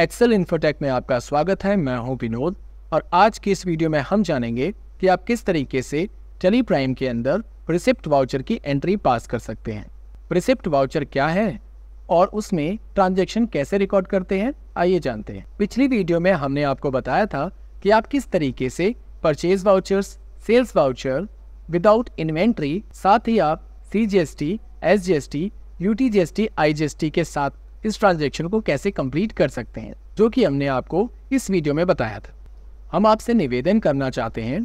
Excel infotech में आपका स्वागत है मैं हूं विनोद और आज की इस वीडियो में हम जानेंगे कि आप किस तरीके से टेली प्राइम के अंदर रिसिप्ट वाउचर की एंट्री पास कर सकते हैं रिसिप्ट वाउचर क्या है और उसमें ट्रांजेक्शन कैसे रिकॉर्ड करते हैं आइए जानते हैं पिछली वीडियो में हमने आपको बताया था कि आप किस तरीके से purchase vouchers sales voucher without inventory साथ ही आप C G S T S G S T G S T I G S T के साथ इस ट्रांजेक्शन को कैसे कंप्लीट कर सकते हैं जो कि हमने आपको इस वीडियो में बताया था हम आपसे निवेदन करना चाहते हैं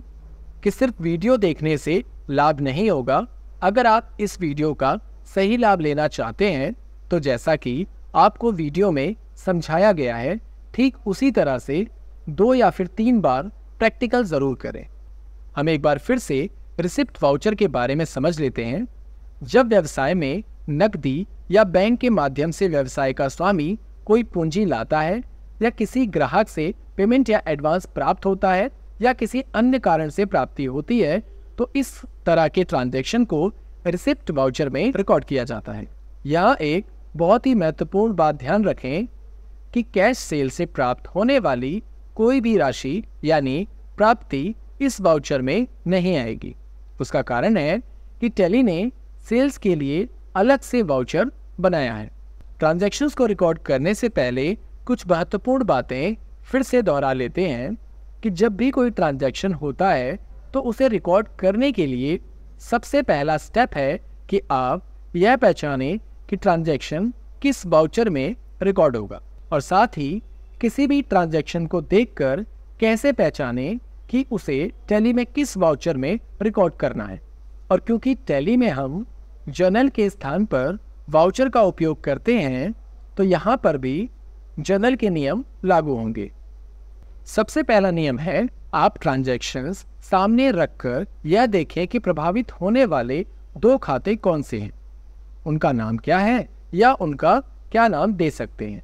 कि सिर्फ वीडियो देखने से लाभ नहीं होगा अगर आप इस वीडियो का सही लाभ लेना चाहते हैं तो जैसा कि आपको वीडियो में समझाया गया है ठीक उसी तरह से दो या फिर तीन बार प्रैक्टिकल ज़रूर करें हम एक बार फिर से रिसिप्ट वाउचर के बारे में समझ लेते हैं जब व्यवसाय में नकदी या बैंक के माध्यम से व्यवसाय का स्वामी कोई पूंजी लाता है या किसी ग्राहक से पेमेंट या एडवांस प्राप्त होता है या किसी अन्य कारण से प्राप्ति होती है तो इस तरह के ट्रांजेक्शन को रिसिप्ट वाउचर में रिकॉर्ड किया जाता है यह एक बहुत ही महत्वपूर्ण बात ध्यान रखें कि कैश सेल से प्राप्त होने वाली कोई भी राशि यानी प्राप्ति इस वाउचर में नहीं आएगी उसका कारण है कि टेली ने सेल्स के लिए अलग से वाउचर बनाया है ट्रांजेक्शन को रिकॉर्ड करने से पहले कुछ महत्वपूर्ण बातें फिर से दोहरा लेते हैं कि जब भी कोई ट्रांजेक्शन होता है तो उसे रिकॉर्ड करने के लिए सबसे पहला स्टेप है कि आप यह पहचानें कि ट्रांजेक्शन किस वाउचर में रिकॉर्ड होगा और साथ ही किसी भी ट्रांजेक्शन को देखकर कैसे पहचानें कि उसे टैली में किस वाउचर में रिकॉर्ड करना है और क्योंकि टैली में हम जनरल के स्थान पर वाउचर का उपयोग करते हैं तो यहाँ पर भी जनरल के नियम लागू होंगे सबसे पहला नियम है आप ट्रांजैक्शंस सामने रखकर यह देखें कि प्रभावित होने वाले दो खाते कौन से हैं उनका नाम क्या है या उनका क्या नाम दे सकते हैं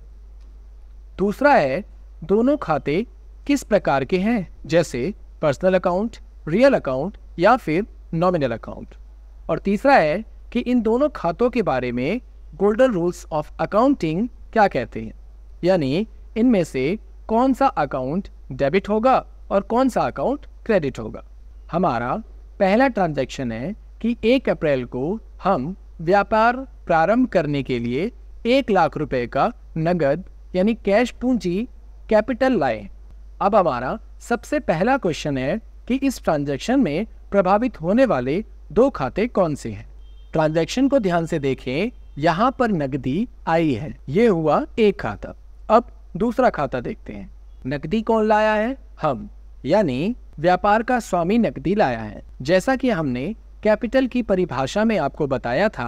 दूसरा है दोनों खाते किस प्रकार के हैं जैसे पर्सनल अकाउंट रियल अकाउंट या फिर नॉमिनल अकाउंट और तीसरा है कि इन दोनों खातों के बारे में गोल्डन रूल्स ऑफ अकाउंटिंग क्या कहते हैं यानी इनमें से कौन सा अकाउंट डेबिट होगा और कौन सा अकाउंट क्रेडिट होगा हमारा पहला ट्रांजैक्शन है कि एक अप्रैल को हम व्यापार प्रारंभ करने के लिए एक लाख रुपए का नगद यानी कैश पूंजी कैपिटल लाए अब हमारा सबसे पहला क्वेश्चन है कि इस ट्रांजैक्शन में प्रभावित होने वाले दो खाते कौन से हैं ट्रांजैक्शन को ध्यान से देखें यहाँ पर नकदी आई है ये हुआ एक खाता अब दूसरा खाता देखते हैं नकदी कौन लाया है हम यानी व्यापार का स्वामी नकदी लाया है जैसा कि हमने कैपिटल की परिभाषा में आपको बताया था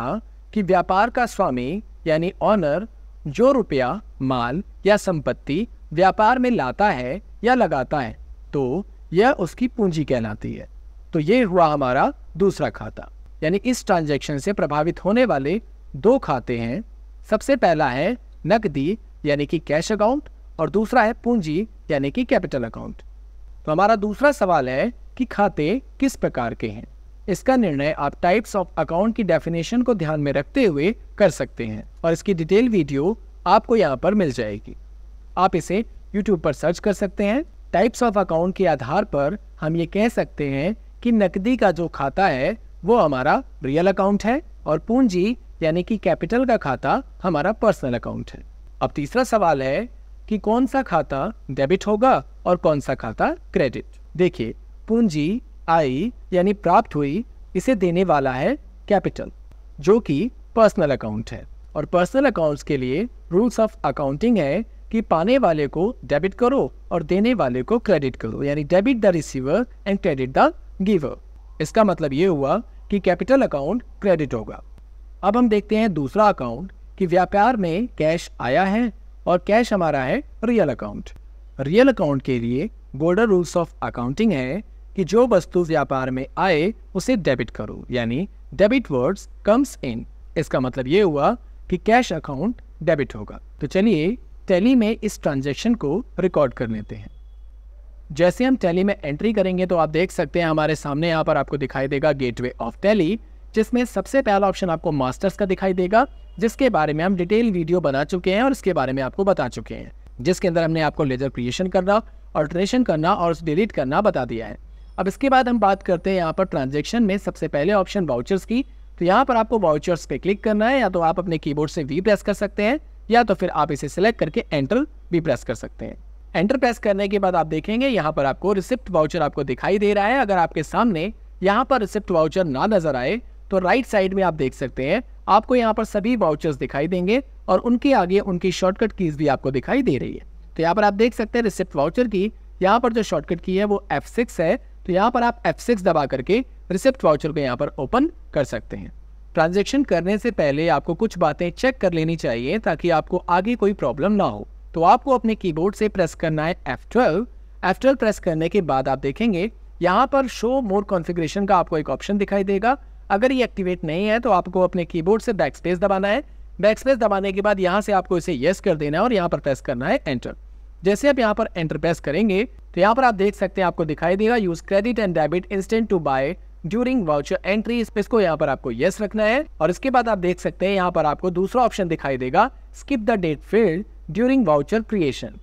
कि व्यापार का स्वामी यानी ऑनर जो रुपया माल या संपत्ति व्यापार में लाता है या लगाता है तो यह उसकी पूंजी कहलाती है तो ये हुआ हमारा दूसरा खाता यानी इस ट्रांजैक्शन से प्रभावित होने वाले दो खाते हैं सबसे पहला है नकदी यानी कि कैश अकाउंट और दूसरा है पूंजी यानी कि कैपिटल अकाउंट तो हमारा दूसरा सवाल है कि खाते किस प्रकार के हैं इसका निर्णय आप टाइप्स ऑफ अकाउंट की डेफिनेशन को ध्यान में रखते हुए कर सकते हैं और इसकी डिटेल वीडियो आपको यहाँ पर मिल जाएगी आप इसे यूट्यूब पर सर्च कर सकते हैं टाइप्स ऑफ अकाउंट के आधार पर हम ये कह सकते हैं कि नकदी का जो खाता है वो हमारा रियल अकाउंट है और पूंजी यानी कि कैपिटल का खाता हमारा पर्सनल अकाउंट है अब तीसरा सवाल है कि कौन सा खाता डेबिट होगा और कौन सा खाता क्रेडिट देखिए पूंजी आई यानी प्राप्त हुई इसे देने वाला है कैपिटल जो कि पर्सनल अकाउंट है और पर्सनल अकाउंट्स के लिए रूल्स ऑफ अकाउंटिंग है कि पाने वाले को डेबिट करो और देने वाले को क्रेडिट करो यानी debit the receiver and credit the giver इसका मतलब ये हुआ कि कैपिटल अकाउंट क्रेडिट होगा अब हम देखते हैं दूसरा अकाउंट कि व्यापार में कैश आया है और कैश हमारा है रियल अकाउंट रियल अकाउंट के लिए गोल्डन रूल्स ऑफ अकाउंटिंग है कि जो वस्तु व्यापार में आए उसे डेबिट करो यानी डेबिट वर्ड्स कम्स इन इसका मतलब ये हुआ कि कैश अकाउंट डेबिट होगा तो चलिए टेली में इस ट्रांजेक्शन को रिकॉर्ड कर लेते हैं जैसे हम टेली में एंट्री करेंगे तो आप देख सकते हैं हमारे सामने यहाँ पर आपको दिखाई देगा गेटवे ऑफ टेली जिसमें सबसे पहला ऑप्शन आपको मास्टर्स का दिखाई देगा जिसके बारे में हम डिटेल वीडियो बना चुके हैं और इसके बारे में आपको बता चुके हैं जिसके अंदर हमने आपको लेजर क्रिएशन करना ऑल्ट्रेशन करना और डिलीट करना बता दिया है अब इसके बाद हम बात करते हैं यहाँ पर ट्रांजेक्शन में सबसे पहले ऑप्शन वाउचर्स की तो यहाँ पर आपको वाउचर्स पे क्लिक करना है या तो आप अपने कीबोर्ड से वी प्रेस कर सकते हैं या तो फिर आप इसे सिलेक्ट करके एंटर भी प्रेस कर सकते हैं एंटर प्रेस करने के बाद आप देखेंगे यहाँ पर आपको रिसिप्ट वाउचर आपको दिखाई दे रहा है अगर आपके सामने यहाँ पर रिसिप्ट वाउचर ना नजर आए तो राइट साइड में आप देख सकते हैं आपको यहाँ पर सभी वाउचर्स दिखाई देंगे और उनके आगे उनकी शॉर्टकट कीज भी आपको दिखाई दे रही है तो यहाँ पर आप देख सकते हैं रिसिप्ट वाउचर की यहाँ पर जो शॉर्टकट की है वो F6 है तो यहाँ पर आप F6 दबा करके रिसिप्ट वाउचर को यहाँ पर ओपन कर सकते हैं ट्रांजेक्शन करने से पहले आपको कुछ बातें चेक कर लेनी चाहिए ताकि आपको आगे कोई प्रॉब्लम ना हो तो आपको अपने कीबोर्ड से प्रेस करना है F12 F12 प्रेस करने के बाद आप देखेंगे यहाँ पर शो मोर कॉन्फ़िगरेशन का आपको एक ऑप्शन दिखाई देगा अगर ये एक्टिवेट नहीं है तो आपको अपने कीबोर्ड से बैक स्पेस दबाना है बैक स्पेस दबाने के बाद यहाँ से आपको इसे येस कर देना है और यहाँ पर प्रेस करना है एंटर जैसे आप यहाँ पर एंटर प्रेस करेंगे तो यहाँ पर आप देख सकते हैं आपको दिखाई देगा use credit and debit instead to by during voucher entry space को यहाँ पर आपको येस रखना है और इसके बाद आप देख सकते हैं यहाँ पर आपको दूसरा ऑप्शन दिखाई देगा skip the date field during voucher creation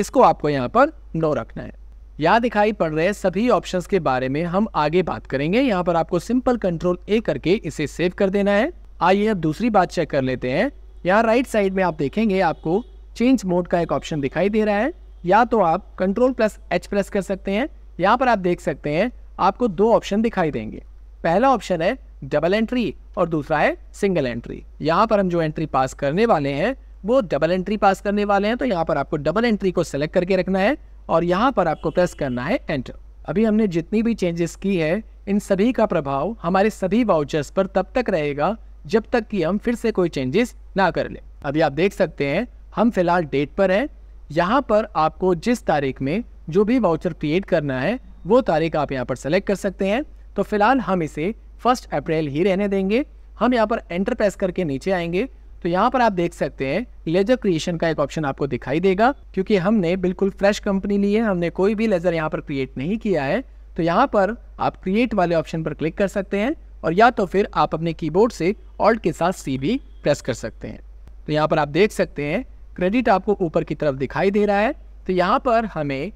इसको आपको यहाँ पर नो रखना है यहाँ दिखाई पड़ रहे सभी ऑप्शंस के बारे में हम आगे बात करेंगे यहाँ पर आपको सिंपल कंट्रोल ए करके इसे सेव कर देना है आइए अब दूसरी बात चेक कर लेते हैं यहाँ राइट साइड में आप देखेंगे आपको चेंज मोड का एक ऑप्शन दिखाई दे रहा है या तो आप कंट्रोल प्लस एच प्लस कर सकते हैं यहाँ पर आप देख सकते हैं आपको दो ऑप्शन दिखाई देंगे पहला ऑप्शन है डबल एंट्री और दूसरा है सिंगल एंट्री यहाँ पर हम जो एंट्री पास करने वाले हैं वो डबल एंट्री पास करने वाले हैं तो यहाँ पर आपको डबल एंट्री को सेलेक्ट करके रखना है और यहाँ पर आपको प्रेस करना है एंटर अभी हमने जितनी भी चेंजेस की है इन सभी का प्रभाव हमारे सभी वाउचर्स पर तब तक रहेगा जब तक कि हम फिर से कोई चेंजेस ना कर लें अभी आप देख सकते हैं हम फिलहाल डेट पर हैं यहाँ पर आपको जिस तारीख में जो भी वाउचर क्रिएट करना है वो तारीख आप यहाँ पर सेलेक्ट कर सकते हैं तो फिलहाल हम इसे फर्स्ट अप्रैल ही रहने देंगे हम यहाँ पर एंटर प्रेस करके नीचे आएंगे तो यहाँ पर आप देख सकते हैं लेजर क्रिएशन का एक ऑप्शन आपको दिखाई देगा क्योंकि हमने बिल्कुल फ्रेश कंपनी ली है हमने कोई भी लेजर यहाँ पर क्रिएट नहीं किया है तो यहाँ पर आप क्रिएट वाले ऑप्शन पर क्लिक कर सकते हैं और या तो फिर आप अपने कीबोर्ड से ऑल्ट के साथ सी भी प्रेस कर सकते हैं तो यहाँ पर आप देख सकते हैं क्रेडिट आपको ऊपर की तरफ दिखाई दे रहा है तो यहाँ पर हमें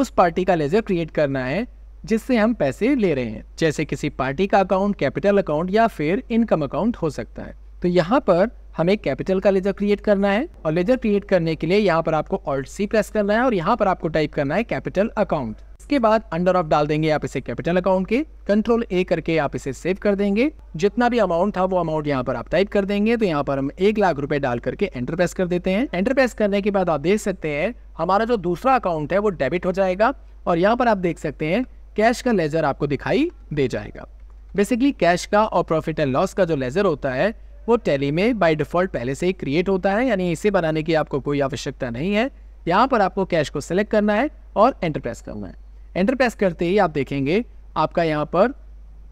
उस पार्टी का लेजर क्रिएट करना है जिससे हम पैसे ले रहे हैं जैसे किसी पार्टी का अकाउंट कैपिटल अकाउंट या फिर इनकम अकाउंट हो सकता है तो यहाँ पर हमें कैपिटल का लेजर क्रिएट करना है और लेजर क्रिएट करने के लिए यहाँ पर आपको ऑल्ट सी प्रेस करना है और यहाँ पर आपको टाइप करना है कैपिटल अकाउंट इसके बाद अंडर ऑफ डाल देंगे आप इसे कैपिटल अकाउंट के कंट्रोल ए करके आप इसे सेव कर देंगे जितना भी अमाउंट था वो अमाउंट यहाँ पर आप टाइप कर देंगे तो यहाँ पर हम एक लाख रुपए डाल करके एंटर प्रेस कर देते हैं एंटर प्रेस करने के बाद आप देख सकते हैं हमारा जो दूसरा अकाउंट है वो डेबिट हो जाएगा और यहाँ पर आप देख सकते हैं कैश का लेजर आपको दिखाई दे जाएगा बेसिकली कैश का और प्रॉफिट एंड लॉस का जो लेजर होता है वो टैली में बाय डिफ़ॉल्ट पहले से ही क्रिएट होता है यानी इसे बनाने की आपको कोई आवश्यकता नहीं है यहाँ पर आपको कैश को सेलेक्ट करना है और एंटरप्रेस करना है एंटरप्रेस करते ही आप देखेंगे आपका यहाँ पर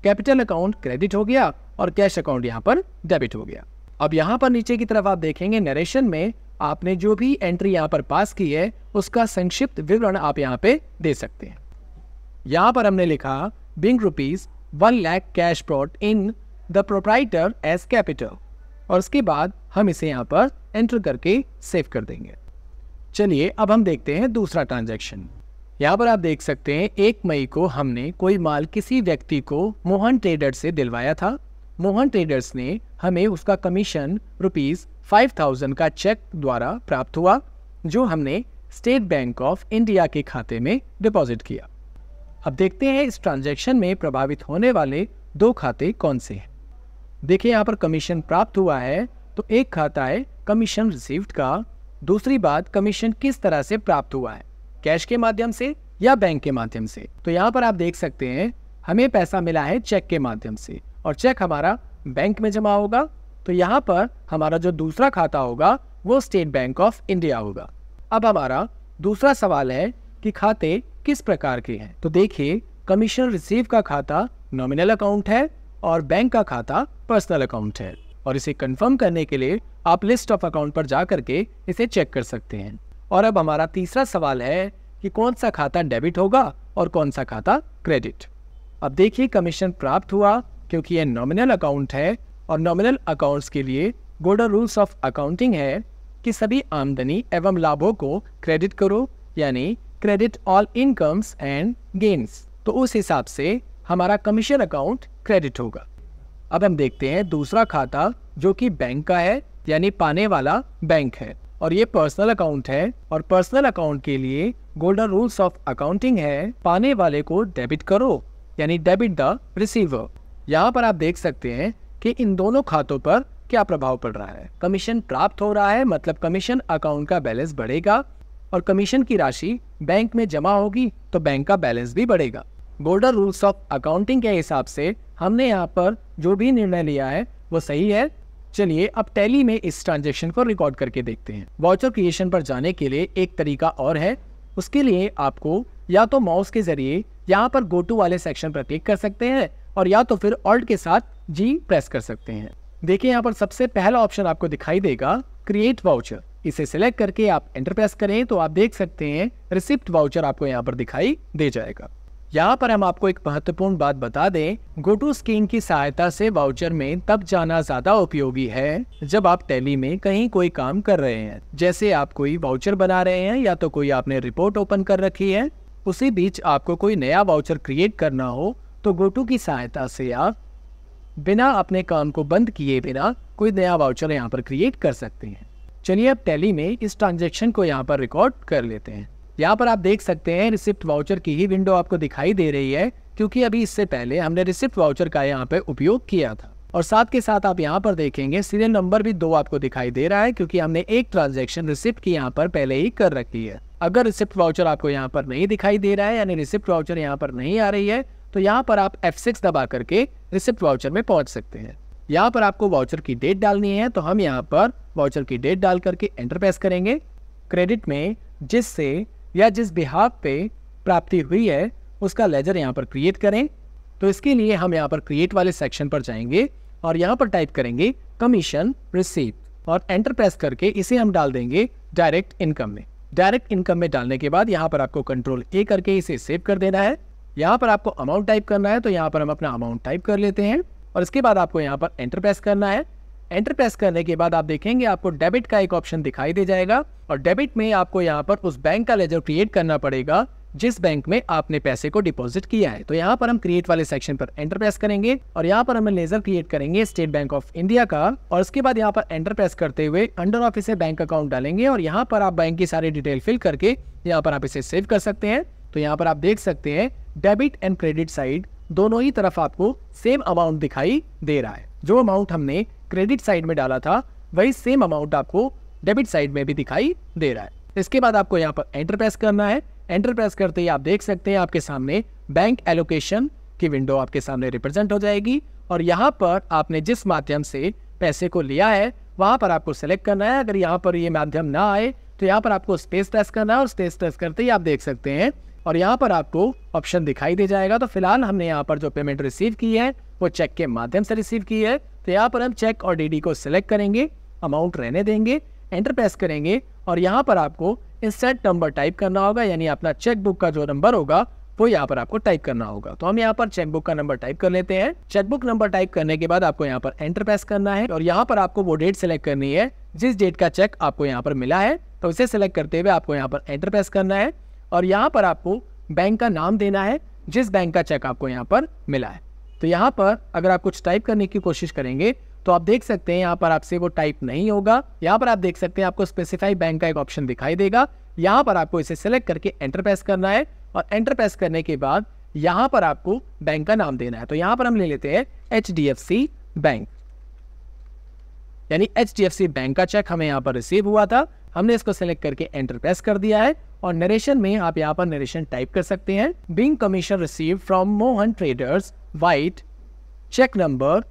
कैपिटल अकाउंट क्रेडिट हो गया और कैश अकाउंट यहाँ पर डेबिट हो गया अब यहाँ पर नीचे की तरफ आप देखेंगे नरेशन में आपने जो भी एंट्री यहाँ पर पास की है उसका संक्षिप्त विवरण आप यहाँ पे दे सकते हैं यहाँ पर हमने लिखा being rupees one lakh cash brought in the proprietor as capital और उसके बाद हम इसे यहाँ पर एंटर करके सेव कर देंगे चलिए अब हम देखते हैं दूसरा ट्रांजेक्शन यहाँ पर आप देख सकते हैं एक मई को हमने कोई माल किसी व्यक्ति को मोहन ट्रेडर से दिलवाया था मोहन ट्रेडर्स ने हमें उसका कमीशन रुपीज़ फाइव थाउजेंड का चेक द्वारा प्राप्त हुआ जो हमने स्टेट बैंक ऑफ इंडिया के खाते में डिपॉजिट किया अब देखते हैं इस ट्रांजैक्शन में प्रभावित होने वाले दो खाते कौन से हैं देखिए यहाँ पर कमीशन प्राप्त हुआ है तो एक खाता है कमीशन रिसीव्ड का दूसरी बात कमीशन किस तरह से प्राप्त हुआ है कैश के माध्यम से या बैंक के माध्यम से तो यहाँ पर आप देख सकते हैं हमें पैसा मिला है चेक के माध्यम से और चेक हमारा बैंक में जमा होगा तो यहाँ पर हमारा जो दूसरा खाता होगा वो स्टेट बैंक ऑफ इंडिया होगा अब हमारा दूसरा सवाल है कि खाते किस प्रकार के हैं तो देखिए कमीशन रिसीव का खाता नॉमिनल अकाउंट है और बैंक का खाता पर्सनल अकाउंट है और इसे कंफर्म करने के लिए आप लिस्ट ऑफ अकाउंट पर जा करके इसे चेक कर सकते हैं और अब हमारा तीसरा सवाल है कि कौन सा खाता डेबिट होगा और कौन सा खाता क्रेडिट अब देखिए कमीशन प्राप्त हुआ क्योंकि यह नॉमिनल अकाउंट है और नॉमिनल अकाउंट्स के लिए गोल्डन रूल्स ऑफ अकाउंटिंग है कि सभी आमदनी एवं लाभों को क्रेडिट करो यानी credit all incomes and gains तो उस हिसाब से हमारा कमीशन अकाउंट क्रेडिट होगा अब हम देखते हैं दूसरा खाता जो कि बैंक का है यानी पाने वाला बैंक है और ये पर्सनल अकाउंट है और पर्सनल अकाउंट के लिए गोल्डन रूल्स ऑफ अकाउंटिंग है पाने वाले को डेबिट करो यानी डेबिट द रिसीवर यहाँ पर आप देख सकते हैं कि इन दोनों खातों पर क्या प्रभाव पड़ रहा है कमीशन प्राप्त हो रहा है मतलब कमीशन अकाउंट का बैलेंस बढ़ेगा और कमीशन की राशि बैंक में जमा होगी तो बैंक का बैलेंस भी बढ़ेगा गोल्डन रूल्स ऑफ अकाउंटिंग के हिसाब से हमने यहाँ पर जो भी निर्णय लिया है वो सही है चलिए अब टैली में इस ट्रांजेक्शन को रिकॉर्ड करके देखते हैं वाउचर क्रिएशन पर जाने के लिए एक तरीका और है उसके लिए आपको या तो माउस के जरिए यहाँ पर गो टू वाले सेक्शन पर क्लिक कर सकते हैं और या तो फिर ऑल्ट के साथ जी प्रेस कर सकते हैं देखिए यहाँ पर सबसे पहला ऑप्शन आपको दिखाई देगा क्रिएट वाउचर इसे सिलेक्ट करके आप एंटर प्रेस करें तो आप देख सकते हैं रिसिप्ट वाउचर आपको यहाँ पर दिखाई दे जाएगा यहाँ पर हम आपको एक महत्वपूर्ण बात बता दें गोटू स्कीम की सहायता से वाउचर में तब जाना ज्यादा उपयोगी है जब आप टैली में कहीं कोई काम कर रहे हैं जैसे आप कोई वाउचर बना रहे हैं या तो कोई आपने रिपोर्ट ओपन कर रखी है उसी बीच आपको कोई नया वाउचर क्रिएट करना हो तो गोटू की सहायता से आप बिना अपने काम को बंद किए बिना कोई नया वाउचर यहाँ पर क्रिएट कर सकते हैं चलिए अब टैली में इस ट्रांजेक्शन को यहाँ पर रिकॉर्ड कर लेते हैं यहाँ पर आप देख सकते हैं रिसिप्ट वाउचर की ही विंडो आपको दिखाई दे रही है क्योंकि अभी इससे पहले हमने रिसिप्ट वाउचर का यहाँ पे उपयोग किया था और साथ के साथ आप यहाँ पर देखेंगे सीरियल नंबर भी दो आपको दिखाई दे रहा है क्योंकि हमने एक ट्रांजेक्शन रिसिप्ट की यहाँ पर पहले ही कर रखी है अगर रिसिप्ट वाउचर आपको यहाँ पर नहीं दिखाई दे रहा है यानी रिसिप्ट वाउचर यहाँ पर नहीं आ रही है तो यहाँ पर आप F6 दबा करके रिसिप्ट वाउचर में पहुंच सकते हैं यहाँ पर आपको वाउचर की डेट डालनी है तो हम यहाँ पर वाउचर की डेट डाल करके एंटर प्रेस करेंगे क्रेडिट में जिससे या जिस बिहाब पे प्राप्ति हुई है उसका लेजर यहाँ पर क्रिएट करें तो इसके लिए हम यहाँ पर क्रिएट वाले सेक्शन पर जाएंगे और यहाँ पर टाइप करेंगे कमीशन रिसीप और एंटर प्रेस करके इसे हम डाल देंगे डायरेक्ट इनकम में डायरेक्ट इनकम में डालने के बाद यहाँ पर आपको कंट्रोल ए करके इसे सेव कर देना है यहाँ पर आपको अमाउंट टाइप करना है तो यहाँ पर हम अपना अमाउंट टाइप कर लेते हैं और इसके बाद आपको यहाँ पर एंटर प्रेस करना है एंटर प्रेस करने के बाद आप देखेंगे आपको डेबिट का एक ऑप्शन दिखाई दे जाएगा और डेबिट में आपको यहाँ पर उस बैंक का लेजर क्रिएट करना पड़ेगा जिस बैंक में आपने पैसे को डिपॉजिट किया है तो यहाँ पर हम क्रिएट वाले सेक्शन पर एंटर प्रेस करेंगे और यहाँ पर हमें लेजर क्रिएट करेंगे स्टेट बैंक ऑफ इंडिया का और उसके बाद यहाँ पर एंटर प्रेस करते हुए अंडर ऑफिस से बैंक अकाउंट डालेंगे और यहाँ पर आप बैंक की सारी डिटेल फिल करके यहाँ पर आप इसे सेव कर सकते हैं तो यहाँ पर आप देख सकते हैं डेबिट एंड क्रेडिट साइड दोनों ही तरफ आपको सेम अमाउंट दिखाई दे रहा है जो अमाउंट हमने क्रेडिट साइड में डाला था वही सेम अमाउंट आपको डेबिट साइड में भी दिखाई दे रहा है इसके बाद आपको यहाँ पर एंटर प्रेस करना है एंटर प्रेस करते ही आप देख सकते हैं आपके सामने बैंक एलोकेशन की विंडो आपके सामने रिप्रेजेंट हो जाएगी और यहाँ पर आपने जिस माध्यम से पैसे को लिया है वहाँ पर आपको सेलेक्ट करना है अगर यहाँ पर ये माध्यम ना आए तो यहाँ पर आपको स्पेस प्रेस करना है और स्पेस प्रेस करते ही आप देख सकते हैं और यहाँ पर आपको ऑप्शन दिखाई दे जाएगा तो फिलहाल हमने यहाँ पर जो पेमेंट रिसीव की है वो चेक के माध्यम से रिसीव की है तो यहाँ पर हम चेक और डी को सिलेक्ट करेंगे अमाउंट रहने देंगे एंटर प्रेस करेंगे और यहाँ पर आपको इंस्टेंट नंबर टाइप करना होगा यानी अपना चेक बुक का जो नंबर होगा वो यहाँ पर आपको टाइप करना होगा तो हम यहाँ पर चेकबुक का नंबर टाइप कर लेते हैं चेकबुक नंबर टाइप करने के बाद आपको यहाँ पर एंटर प्रेस करना है और यहाँ पर आपको वो डेट सेलेक्ट करनी है जिस डेट का चेक आपको यहाँ पर मिला है तो उसे सिलेक्ट करते हुए आपको यहाँ पर एंटर प्रेस करना है और यहाँ पर आपको बैंक का नाम देना है जिस बैंक का चेक आपको यहाँ पर मिला है तो यहाँ पर अगर आप कुछ टाइप करने की कोशिश करेंगे तो आप देख सकते हैं यहाँ पर आपसे वो टाइप नहीं होगा यहाँ पर आप देख सकते हैं आपको स्पेसिफाई बैंक का एक ऑप्शन दिखाई देगा यहाँ पर आपको इसे सेलेक्ट करके एंटर प्रेस करना है और एंटर प्रेस करने के बाद यहाँ पर आपको बैंक का नाम देना है तो यहाँ पर हम ले लेते हैं एच बैंक यानी एच बैंक का चेक हमें यहाँ पर रिसीव हुआ था हमने इसको सेलेक्ट करके एंटर प्रेस कर दिया है और नरेशन में आप यहाँ पर नरेशन टाइप कर सकते हैं being commission received from Mohan traders with cheque number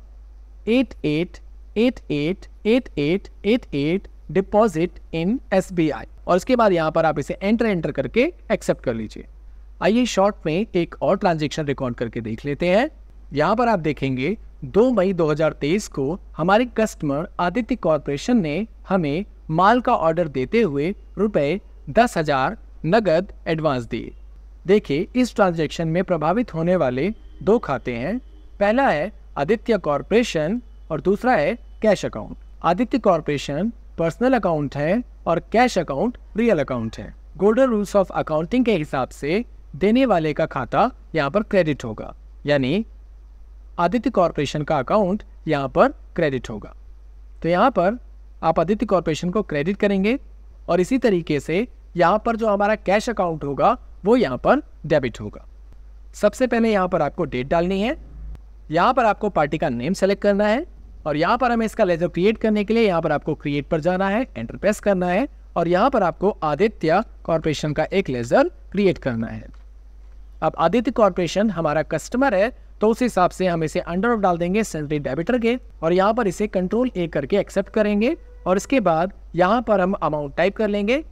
eight eight eight eight eight eight eight eight deposit in S और उसके बाद यहाँ पर आप इसे एंटर एंटर करके एक्सेप्ट कर लीजिए आइए शॉर्ट में एक और ट्रांजेक्शन रिकॉर्ड करके देख लेते हैं यहाँ पर आप देखेंगे 2 मई 2023 को हमारे कस्टमर आदित्य कॉरपोरेशन ने हमें माल का ऑर्डर देते हुए रुपए दस हजार नगद एडवांस दिए देखिए इस ट्रांजैक्शन में प्रभावित होने वाले दो खाते हैं पहला है आदित्य कॉरपोरेशन और दूसरा है cash account Aditya corporation personal account है और कैश अकाउंट रियल अकाउंट है गोल्डन रूल्स ऑफ अकाउंटिंग के हिसाब से देने वाले का खाता यहाँ पर क्रेडिट होगा यानी आदित्य कॉरपोरेशन का अकाउंट यहाँ पर क्रेडिट होगा तो यहाँ पर आप आदित्य कॉरपोरेशन को क्रेडिट करेंगे और इसी तरीके से यहाँ पर जो हमारा कैश अकाउंट होगा वो यहाँ पर डेबिट होगा सबसे पहले यहाँ पर आपको डेट डालनी है यहाँ पर आपको पार्टी का नेम सेलेक्ट करना है और यहाँ पर हमें इसका लेजर क्रिएट करने के लिए यहाँ पर आपको क्रिएट पर जाना है एंटर प्रेस करना है और यहाँ पर आपको आदित्य कॉरपोरेशन का एक लेजर क्रिएट करना है अब आदित्य कॉरपोरेशन हमारा कस्टमर है तो उस हिसाब से हम इसे अंडर ऑफ डाल देंगे सेंट्री डेबिटर के और यहाँ पर इसे कंट्रोल ए करके एक्सेप्ट करेंगे और इसके बाद यहाँ पर हम अमाउंट टाइप कर लेंगे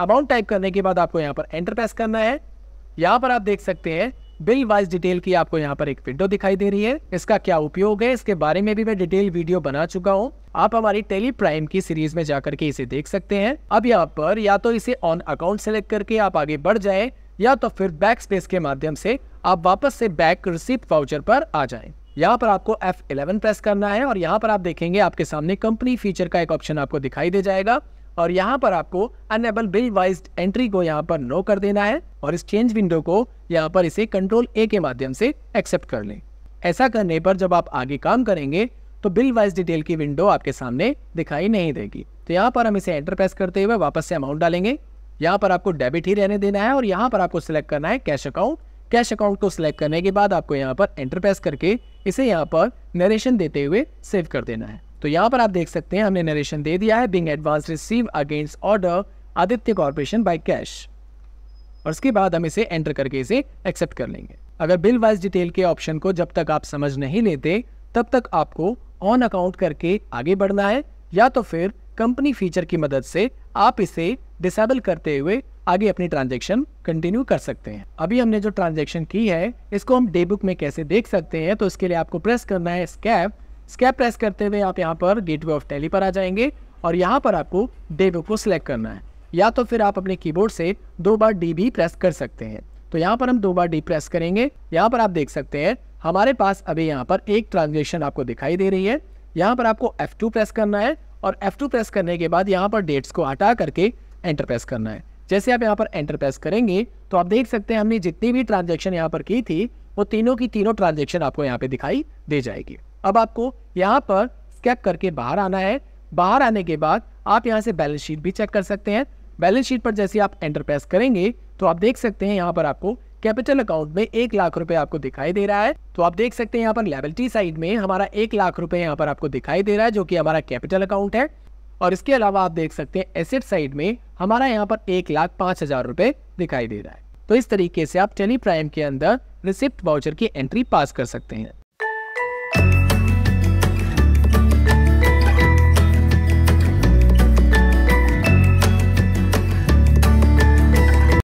अमाउंट टाइप करने के बाद आपको यहाँ पर एंटर प्रेस करना है यहाँ पर आप देख सकते हैं बिल वाइज डिटेल की आपको यहाँ पर एक विंडो दिखाई दे रही है इसका क्या उपयोग है इसके बारे में भी मैं डिटेल वीडियो बना चुका हूँ आप हमारी टेली प्राइम की सीरीज में जाकर के इसे देख सकते हैं अब यहाँ पर या तो इसे ऑन अकाउंट सेलेक्ट करके आप आगे बढ़ जाए या तो फिर बैक स्पेस के माध्यम से आप वापस से बैक रिसिप्ट वाउचर पर आ जाएं। यहाँ पर आपको F11 प्रेस करना है और यहाँ पर आप देखेंगे आपके सामने कंपनी फीचर का एक ऑप्शन आपको दिखाई दे जाएगा और यहाँ पर आपको अनेबल बिल वाइज एंट्री को यहाँ पर नो कर देना है और इस चेंज विंडो को यहाँ पर इसे कंट्रोल ए के माध्यम से एक्सेप्ट कर लें ऐसा करने पर जब आप आगे काम करेंगे तो बिल वाइज डिटेल की विंडो आपके सामने दिखाई नहीं देगी तो यहाँ पर हम इसे एंटर प्रेस करते हुए वापस से अमाउंट डालेंगे यहाँ पर आपको डेबिट ही रहने देना है और यहाँ पर आपको सिलेक्ट करना है कैश अकाउंट कैश अकाउंट को सिलेक्ट करने के बाद आपको यहाँ पर एंटर प्रेस करके इसे यहाँ पर नरेशन देते हुए सेव कर देना है तो यहाँ पर आप देख सकते हैं हमने नरेशन दे दिया है being advance received against order Aditya corporation by cash और उसके बाद हम इसे एंटर करके इसे एक्सेप्ट कर लेंगे अगर बिल वाइज डिटेल के ऑप्शन को जब तक आप समझ नहीं लेते तब तक आपको ऑन अकाउंट करके आगे बढ़ना है या तो फिर कंपनी फीचर की मदद से आप इसे डिसेबल करते हुए आगे अपनी ट्रांजेक्शन कंटिन्यू कर सकते हैं अभी हमने जो ट्रांजेक्शन की है इसको हम डे बुक में कैसे देख सकते हैं तो इसके लिए आपको प्रेस करना है स्कैप स्कैप प्रेस करते हुए आप यहाँ पर गेटवे ऑफ टेली पर आ जाएंगे और यहाँ पर आपको डे बुक को सिलेक्ट करना है या तो फिर आप अपने कीबोर्ड से दो बार डी भी प्रेस कर सकते हैं तो यहाँ पर हम दो बार डी प्रेस करेंगे यहाँ पर आप देख सकते हैं हमारे पास अभी यहाँ पर एक ट्रांजेक्शन आपको दिखाई दे रही है यहाँ पर आपको F2 प्रेस करना है और F2 प्रेस करने के बाद यहाँ पर डेट्स को हटा करके एंटर प्रेस करना है जैसे आप यहाँ पर एंटर प्रेस करेंगे तो आप देख सकते हैं हमने जितनी भी ट्रांजेक्शन यहाँ पर की थी वो तीनों की तीनों ट्रांजेक्शन आपको यहाँ पे दिखाई दे जाएगी अब आपको यहाँ पर स्कैप करके बाहर आना है बाहर आने के बाद आप यहाँ से बैलेंस शीट भी चेक कर सकते हैं बैलेंस शीट पर जैसे आप एंटर प्रेस करेंगे तो आप देख सकते हैं यहाँ पर आपको कैपिटल अकाउंट में एक लाख रुपए आपको दिखाई दे रहा है तो आप देख सकते हैं यहाँ पर लेबिलिटी साइड में हमारा एक लाख रुपए यहाँ पर आपको दिखाई दे रहा है जो कि हमारा कैपिटल अकाउंट है और इसके अलावा आप देख सकते हैं एसेट साइड में हमारा यहाँ पर एक लाख पांच हजार रूपए दिखाई दे रहा है तो इस तरीके से आप टेली प्राइम के अंदर रिसिप्ट वाउचर की एंट्री पास कर सकते हैं